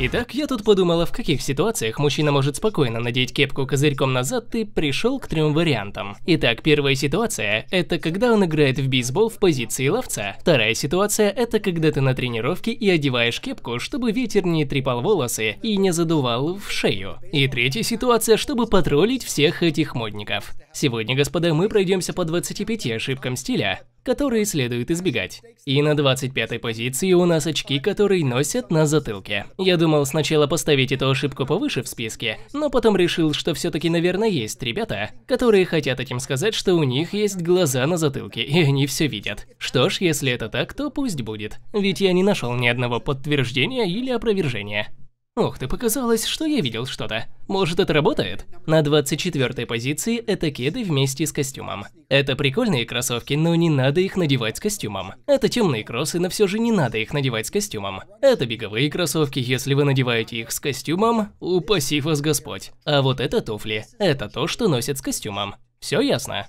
Итак, я тут подумала, в каких ситуациях мужчина может спокойно надеть кепку козырьком назад ты пришел к трем вариантам. Итак, первая ситуация – это когда он играет в бейсбол в позиции ловца. Вторая ситуация – это когда ты на тренировке и одеваешь кепку, чтобы ветер не трепал волосы и не задувал в шею. И третья ситуация, чтобы потроллить всех этих модников. Сегодня, господа, мы пройдемся по 25 ошибкам стиля, которые следует избегать. И на 25 позиции у нас очки, которые носят на затылке. Я думал сначала поставить эту ошибку повыше в списке, но потом решил, что все-таки, наверное, есть ребята, которые хотят этим сказать, что у них есть глаза на затылке, и они все видят. Что ж, если это так, то пусть будет. Ведь я не нашел ни одного подтверждения или опровержения. Ох, ты показалось, что я видел что-то. Может, это работает? На 24 позиции это кеды вместе с костюмом. Это прикольные кроссовки, но не надо их надевать с костюмом. Это темные кроссы, но все же не надо их надевать с костюмом. Это беговые кроссовки, если вы надеваете их с костюмом, упаси вас Господь. А вот это туфли. Это то, что носят с костюмом. Все ясно?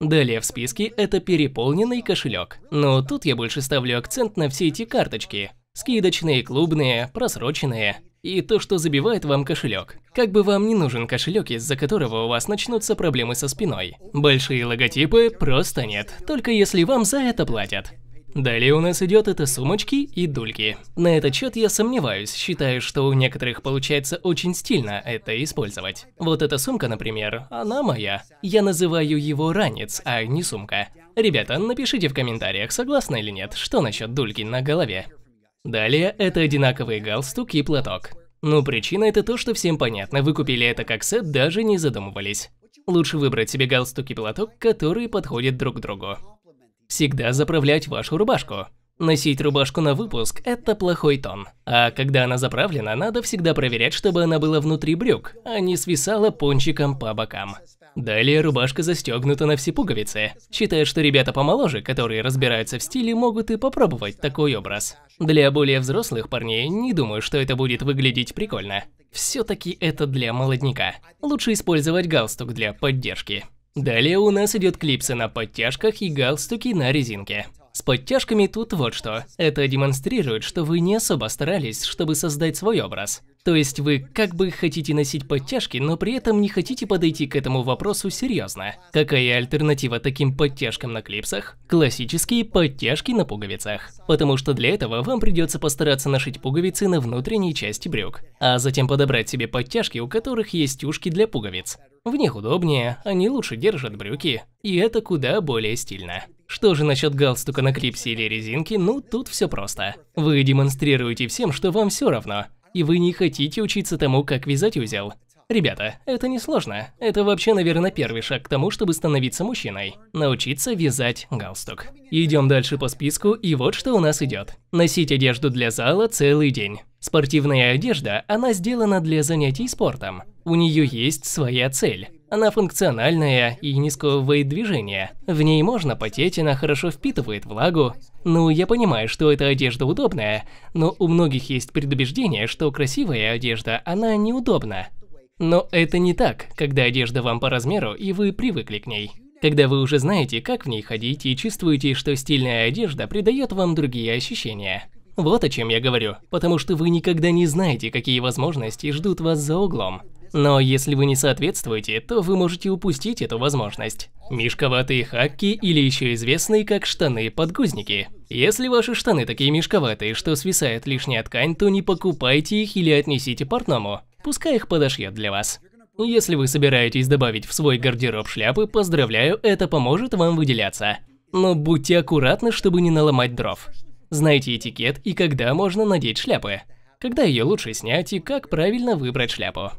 Далее в списке это переполненный кошелек. Но тут я больше ставлю акцент на все эти карточки. Скидочные, клубные, просроченные и то, что забивает вам кошелек. Как бы вам не нужен кошелек, из-за которого у вас начнутся проблемы со спиной. Большие логотипы просто нет, только если вам за это платят. Далее у нас идет это сумочки и дульки. На этот счет я сомневаюсь, считаю, что у некоторых получается очень стильно это использовать. Вот эта сумка, например, она моя. Я называю его ранец, а не сумка. Ребята, напишите в комментариях, согласны или нет, что насчет дульки на голове. Далее это одинаковый галстук и платок. Но причина это то, что всем понятно, вы купили это как сет, даже не задумывались. Лучше выбрать себе галстук и платок, которые подходят друг другу. Всегда заправлять вашу рубашку. Носить рубашку на выпуск – это плохой тон. А когда она заправлена, надо всегда проверять, чтобы она была внутри брюк, а не свисала пончиком по бокам. Далее рубашка застегнута на все пуговицы. Считаю, что ребята помоложе, которые разбираются в стиле, могут и попробовать такой образ. Для более взрослых парней не думаю, что это будет выглядеть прикольно. Все-таки это для молодняка. Лучше использовать галстук для поддержки. Далее у нас идет клипсы на подтяжках и галстуки на резинке. С подтяжками тут вот что. Это демонстрирует, что вы не особо старались, чтобы создать свой образ. То есть вы как бы хотите носить подтяжки, но при этом не хотите подойти к этому вопросу серьезно. Какая альтернатива таким подтяжкам на клипсах? Классические подтяжки на пуговицах. Потому что для этого вам придется постараться нашить пуговицы на внутренней части брюк, а затем подобрать себе подтяжки, у которых есть ушки для пуговиц. В них удобнее, они лучше держат брюки, и это куда более стильно. Что же насчет галстука на клипсе или резинки, ну тут все просто. Вы демонстрируете всем, что вам все равно, и вы не хотите учиться тому, как вязать узел. Ребята, это не сложно. Это вообще, наверное, первый шаг к тому, чтобы становиться мужчиной. Научиться вязать галстук. Идем дальше по списку, и вот что у нас идет. Носить одежду для зала целый день. Спортивная одежда, она сделана для занятий спортом. У нее есть своя цель. Она функциональная и низкого движения. В ней можно потеть, она хорошо впитывает влагу. Ну, я понимаю, что эта одежда удобная, но у многих есть предубеждение, что красивая одежда, она неудобна. Но это не так, когда одежда вам по размеру и вы привыкли к ней. Когда вы уже знаете, как в ней ходить и чувствуете, что стильная одежда придает вам другие ощущения. Вот о чем я говорю, потому что вы никогда не знаете, какие возможности ждут вас за углом. Но если вы не соответствуете, то вы можете упустить эту возможность. Мешковатые хакки или еще известные как штаны-подгузники. Если ваши штаны такие мешковатые, что свисает лишняя ткань, то не покупайте их или отнесите портному. Пускай их подошьет для вас. Если вы собираетесь добавить в свой гардероб шляпы, поздравляю, это поможет вам выделяться. Но будьте аккуратны, чтобы не наломать дров. Знайте этикет и когда можно надеть шляпы. Когда ее лучше снять и как правильно выбрать шляпу.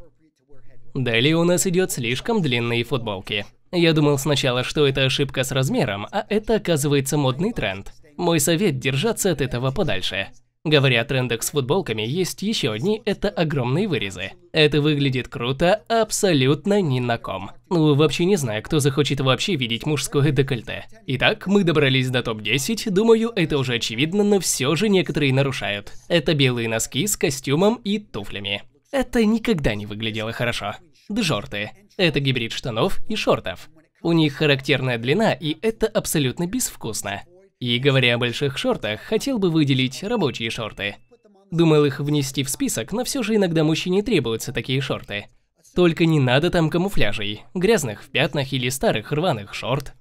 Далее у нас идет слишком длинные футболки. Я думал сначала, что это ошибка с размером, а это оказывается модный тренд. Мой совет – держаться от этого подальше. Говоря о трендах с футболками, есть еще одни – это огромные вырезы. Это выглядит круто абсолютно ни на ком. Ну, вообще не знаю, кто захочет вообще видеть мужское декольте. Итак, мы добрались до топ-10, думаю, это уже очевидно, но все же некоторые нарушают. Это белые носки с костюмом и туфлями. Это никогда не выглядело хорошо. Джорты – это гибрид штанов и шортов. У них характерная длина, и это абсолютно безвкусно. И говоря о больших шортах, хотел бы выделить рабочие шорты. Думал их внести в список, но все же иногда мужчине требуются такие шорты. Только не надо там камуфляжей, грязных в пятнах или старых рваных шорт.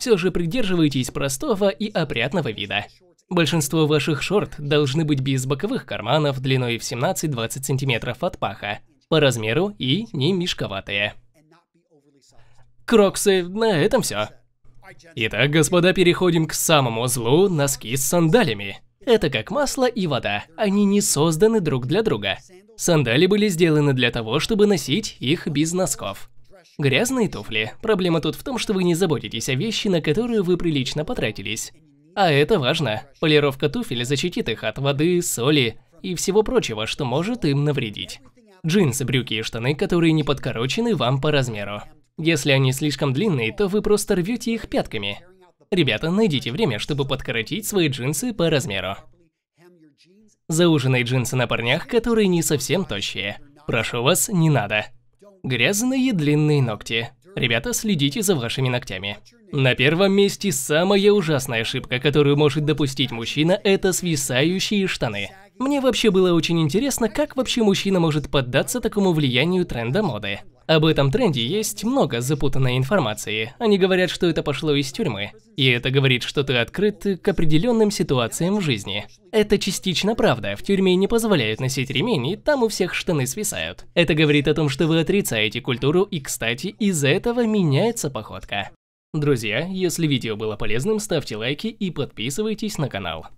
Все же придерживайтесь простого и опрятного вида. Большинство ваших шорт должны быть без боковых карманов длиной в 17-20 см от паха, по размеру и не мешковатые. Кроксы, на этом все. Итак, господа, переходим к самому злу – носки с сандалями. Это как масло и вода, они не созданы друг для друга. Сандали были сделаны для того, чтобы носить их без носков. Грязные туфли. Проблема тут в том, что вы не заботитесь о вещи, на которые вы прилично потратились. А это важно. Полировка туфель защитит их от воды, соли и всего прочего, что может им навредить. Джинсы, брюки и штаны, которые не подкорочены вам по размеру. Если они слишком длинные, то вы просто рвете их пятками. Ребята, найдите время, чтобы подкоротить свои джинсы по размеру. Зауженные джинсы на парнях, которые не совсем тощие. Прошу вас, не надо. Грязные длинные ногти. Ребята, следите за вашими ногтями. На первом месте самая ужасная ошибка, которую может допустить мужчина, это свисающие штаны. Мне вообще было очень интересно, как вообще мужчина может поддаться такому влиянию тренда моды. Об этом тренде есть много запутанной информации. Они говорят, что это пошло из тюрьмы. И это говорит, что ты открыт к определенным ситуациям в жизни. Это частично правда. В тюрьме не позволяют носить ремень, и там у всех штаны свисают. Это говорит о том, что вы отрицаете культуру, и, кстати, из-за этого меняется походка. Друзья, если видео было полезным, ставьте лайки и подписывайтесь на канал.